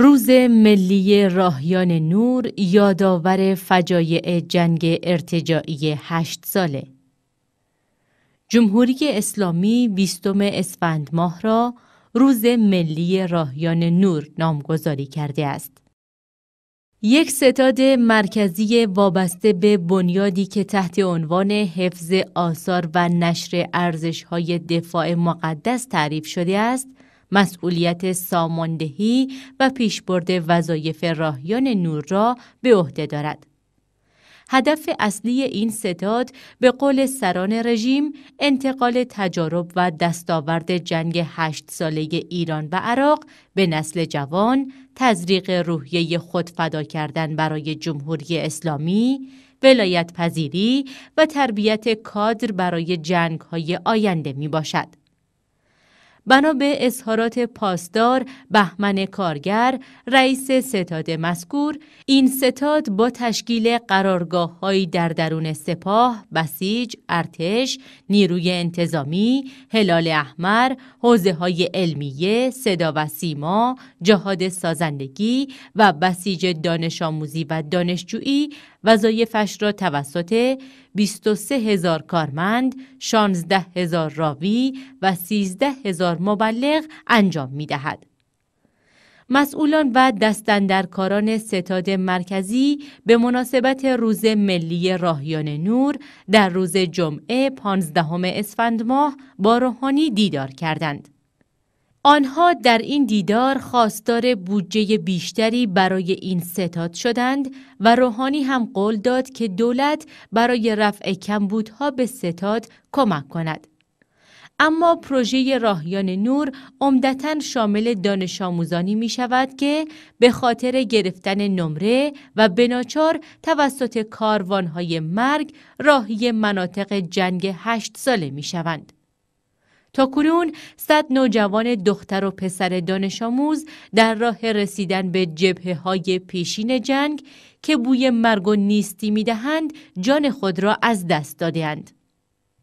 روز ملی راهیان نور یادآور فجایع جنگ ارتجاعی هشت ساله. جمهوری اسلامی بیستم اسفند ماه را روز ملی راهیان نور نامگذاری کرده است. یک ستاد مرکزی وابسته به بنیادی که تحت عنوان حفظ آثار و نشر ارزش‌های دفاع مقدس تعریف شده است، مسئولیت ساماندهی و پیشبرد وظایف راهیان نور را به عهده دارد. هدف اصلی این ستاد به قول سران رژیم انتقال تجارب و دستاورد جنگ هشت ساله ایران و عراق به نسل جوان، تزریق روحیه خود فدا کردن برای جمهوری اسلامی، ولایت پذیری و تربیت کادر برای جنگ های آینده می باشد. بنا به اظهارات پاسدار بهمن کارگر رئیس ستاد مسکور این ستاد با تشکیل قرارگاه های در درون سپاه، بسیج، ارتش، نیروی انتظامی، هلال احمر، حوزه های علمیه، صدا و سیما، جهاد سازندگی و بسیج دانش آموزی و دانشجویی وظایفش را توسط 23 هزار کارمند، 16 هزار راوی و 13 هزار مبلغ انجام می دهد. مسئولان و دستندرکاران ستاد مرکزی به مناسبت روز ملی راهیان نور در روز جمعه 15 اسفند ماه با روحانی دیدار کردند. آنها در این دیدار خواستار بودجه بیشتری برای این ستاد شدند و روحانی هم قول داد که دولت برای رفع کمبودها به ستاد کمک کند. اما پروژه راهیان نور عمدتا شامل دانش آموزانی می شود که به خاطر گرفتن نمره و بناچار توسط کاروانهای مرگ راهی مناطق جنگ هشت ساله می شوند. تا کنون صد نوجوان دختر و پسر دانش آموز در راه رسیدن به جبه های پیشین جنگ که بوی مرگ و نیستی می دهند جان خود را از دست دادند.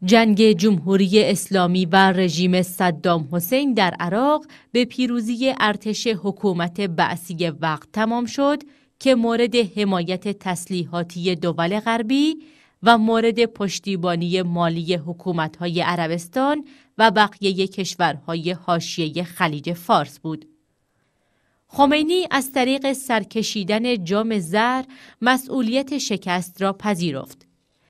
جنگ جمهوری اسلامی و رژیم صدام حسین در عراق به پیروزی ارتش حکومت بعثی وقت تمام شد که مورد حمایت تسلیحاتی دول غربی و مورد پشتیبانی مالی حکومت‌های عربستان و بقیه کشورهای حاشیه خلیج فارس بود. خمینی از طریق سرکشیدن جام زر مسئولیت شکست را پذیرفت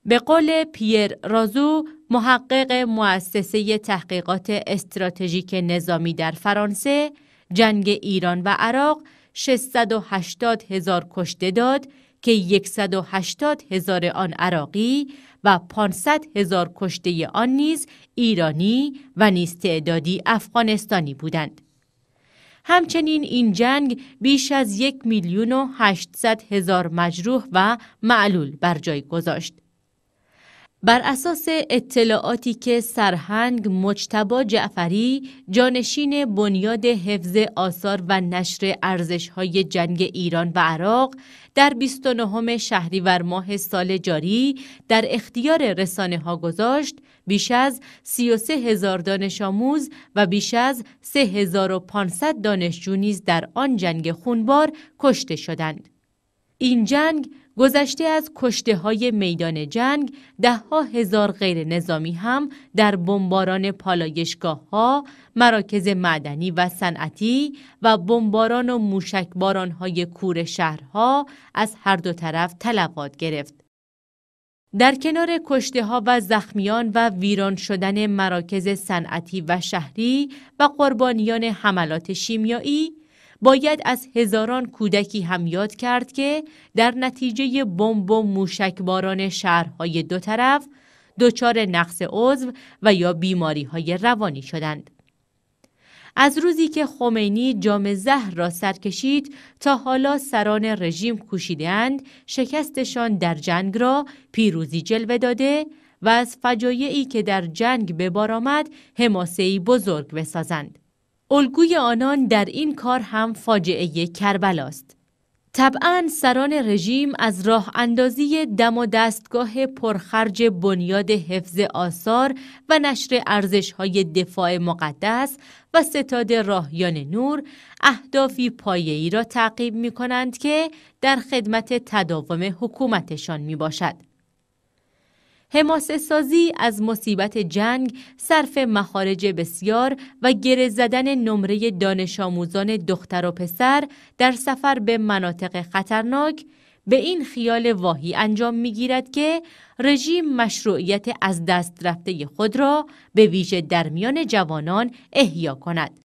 به قول پیر رازو محقق مؤسسه تحقیقات استراتژیک نظامی در فرانسه جنگ ایران و عراق 680 هزار کشته داد که 180 هزار آن عراقی و 500 هزار کشته آن نیز ایرانی و نیز تعدادی افغانستانی بودند. همچنین این جنگ بیش از یک میلیون و 800 هزار مجروح و معلول بر جای گذاشت. بر اساس اطلاعاتی که سرهنگ مجتبا جعفری جانشین بنیاد حفظ آثار و نشر ارزش‌های جنگ ایران و عراق در 29 شهریور ماه سال جاری در اختیار رسانه ها گذاشت بیش از 33 هزار دانش آموز و بیش از 3500 دانشجو نیز در آن جنگ خونبار کشته شدند. این جنگ گذشته از کشته های میدان جنگ ده ها هزار غیر نظامی هم در بمباران پالایشگاه ها، مراکز معدنی و صنعتی و بمباران و موشکباران های کور شهرها از هر دو طرف تلفات گرفت. در کنار کشته ها و زخمیان و ویران شدن مراکز صنعتی و شهری و قربانیان حملات شیمیایی، باید از هزاران کودکی هم یاد کرد که در نتیجه بمب و موشکباران شهرهای دو طرف دچار نقص عضو و یا بیماری های روانی شدند. از روزی که خمینی جام زهر را سر کشید تا حالا سران رژیم کوشیدند شکستشان در جنگ را پیروزی جلوه داده و از فجایعی که در جنگ به بار آمد بزرگ بسازند. الگوی آنان در این کار هم فاجعه کربلاست. طبعا سران رژیم از راه اندازی دم و دستگاه پرخرج بنیاد حفظ آثار و نشر ارزش های دفاع مقدس و ستاد راهیان نور اهدافی پایه‌ای را تعقیب می کنند که در خدمت تداوم حکومتشان می باشد. حماسه سازی از مصیبت جنگ، صرف مخارج بسیار و گره زدن نمره دانش آموزان دختر و پسر در سفر به مناطق خطرناک به این خیال واهی انجام میگیرد که رژیم مشروعیت از دست رفته خود را به ویژه در میان جوانان احیا کند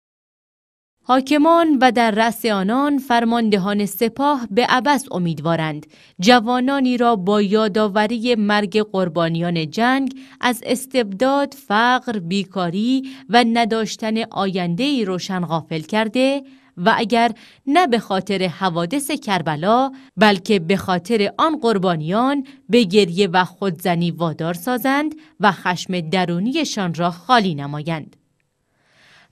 حاکمان و در رأس آنان فرماندهان سپاه به عبس امیدوارند جوانانی را با یادآوری مرگ قربانیان جنگ از استبداد، فقر، بیکاری و نداشتن آینده‌ای روشن غافل کرده و اگر نه به خاطر حوادث کربلا بلکه به خاطر آن قربانیان به گریه و خودزنی وادار سازند و خشم درونیشان را خالی نمایند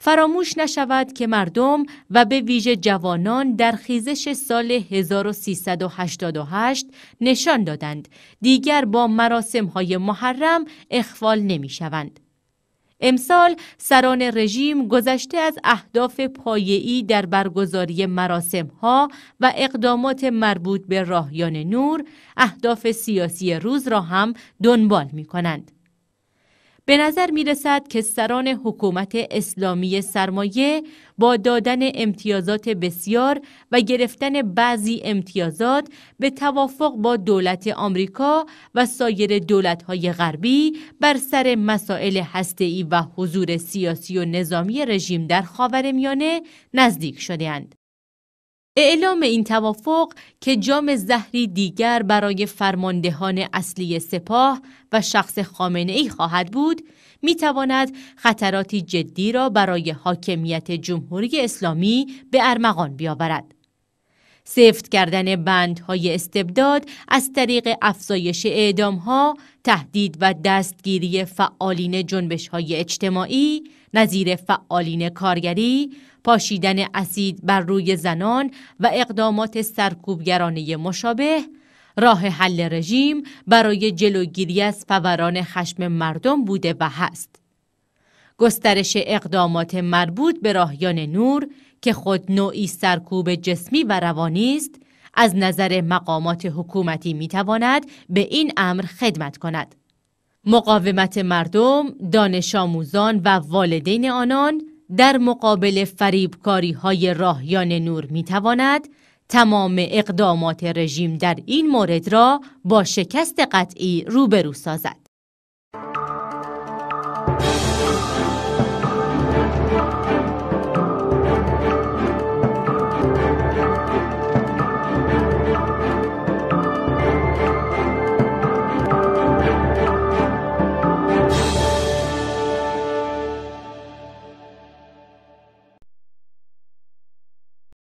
فراموش نشود که مردم و به ویژه جوانان در خیزش سال 1388 نشان دادند دیگر با مراسم های محرم اخفال نمی شوند. امسال سران رژیم گذشته از اهداف پایه‌ای در برگزاری مراسم ها و اقدامات مربوط به راهیان نور اهداف سیاسی روز را هم دنبال می کنند. به نظر می رسد که سران حکومت اسلامی سرمایه با دادن امتیازات بسیار و گرفتن بعضی امتیازات به توافق با دولت آمریکا و سایر دولت‌های غربی بر سر مسائل هسته‌ای و حضور سیاسی و نظامی رژیم در خاورمیانه نزدیک شدند. اعلام این توافق که جام زهری دیگر برای فرماندهان اصلی سپاه و شخص خامنه ای خواهد بود می تواند خطراتی جدی را برای حاکمیت جمهوری اسلامی به ارمغان بیاورد. سفت کردن بندهای استبداد از طریق افزایش اعدامها، تهدید و دستگیری فعالین جنبش های اجتماعی، نظیر فعالین کارگری، پاشیدن اسید بر روی زنان و اقدامات سرکوبگرانه مشابه راه حل رژیم برای جلوگیری از فوران خشم مردم بوده و هست. گسترش اقدامات مربوط به راهیان نور که خود نوعی سرکوب جسمی و روانی است، از نظر مقامات حکومتی میتواند به این امر خدمت کند. مقاومت مردم، دانش آموزان و والدین آنان در مقابل فریبکاری های راهیان نور می تواند تمام اقدامات رژیم در این مورد را با شکست قطعی روبرو سازد.